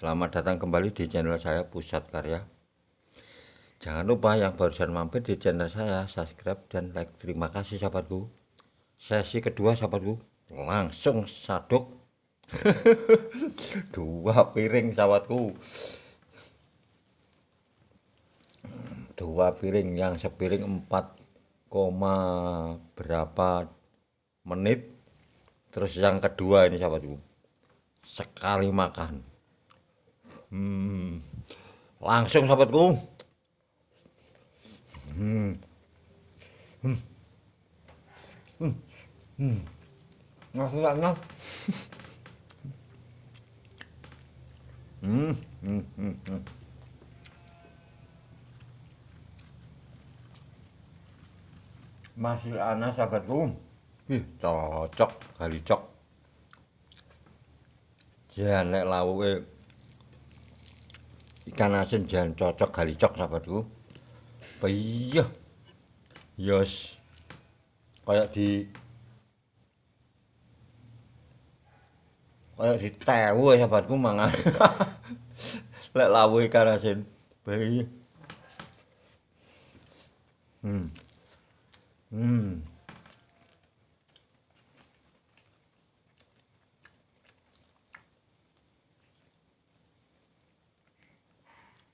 Selamat datang kembali di channel saya Pusat Karya. Jangan lupa yang barusan mampir di channel saya subscribe dan like. Terima kasih sahabatku. Sesi kedua sahabatku langsung sadok dua piring sahabatku. Dua piring yang sepiring 4, berapa menit. Terus yang kedua ini sahabatku sekali makan Hmm. Langsung sahabatku. Hmm. Hmm. Hmm. Hmm. Langsung enak. hmm. Hmm. Hmm. Hmm. Masih aneh sahabatku. Ih, cocok, kali cocok. Jelek lawuke. ikan asin jangan cocok galicok sahabatku iya yos kayak di kayak di tewu ya sahabatku mangan lek lawu ikan asin iya hmm hmm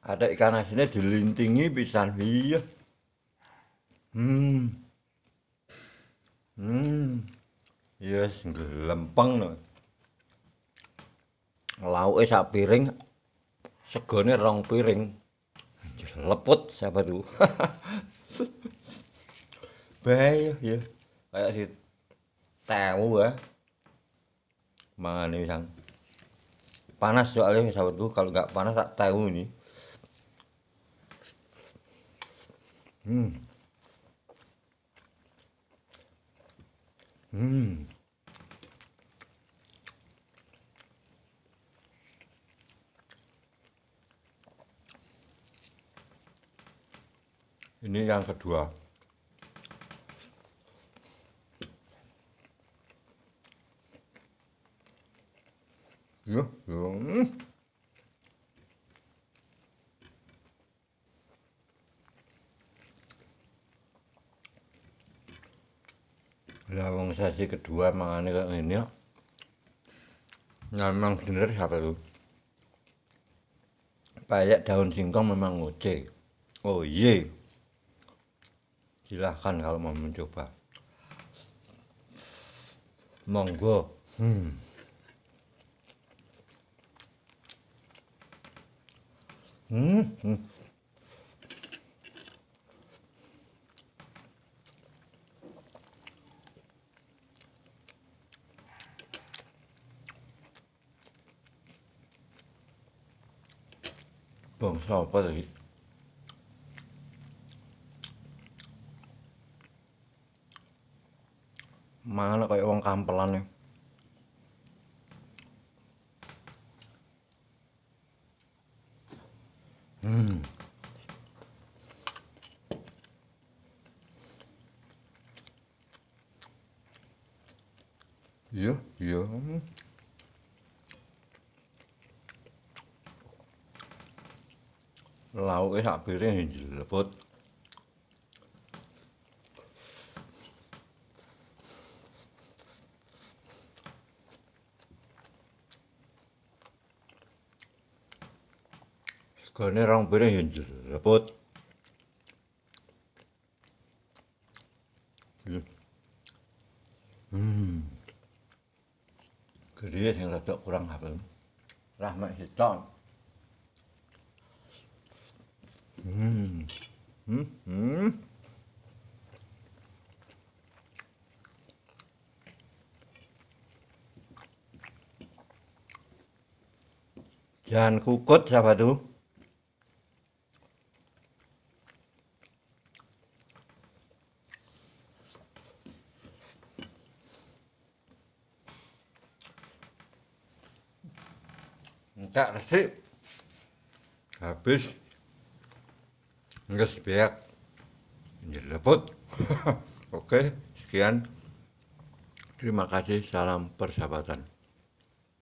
Ada ikan asinnya dilintingi pisan iya. Hmm. Hmm. Yes, iya, glempeng no. Lauke sak piring, segone rong piring. leput siapa tuh. Bayo ya. Kayak si tahu ya. Mangane sang. Panas soalnya sahabatku kalau nggak panas tak tahu nih. Hmm. Hmm. Ini yang kedua. Yuh, yuh. Lah wong sesi kedua mangane kok ngene kok. Nah, memang bener siapa tuh? Payak daun singkong memang ngoceh. Oh iya. Silahkan kalau mau mencoba. Monggo. Hmm. Hmm. hmm. Bangsa apa lagi? Mana kayak uang kampelan hmm. ya? Hmm. Iya, iya. lauke sak piring njlebot Gane rong piring yen jerebut. Hmm. Gede sing rada kurang apa. Rahmat hitam. Mm. Mm. Mm. Giàn khu cốt ra bà đúng. Tak, nasib. Habis. nggak sepiak Jelebut. Oke, sekian. Terima kasih. Salam persahabatan.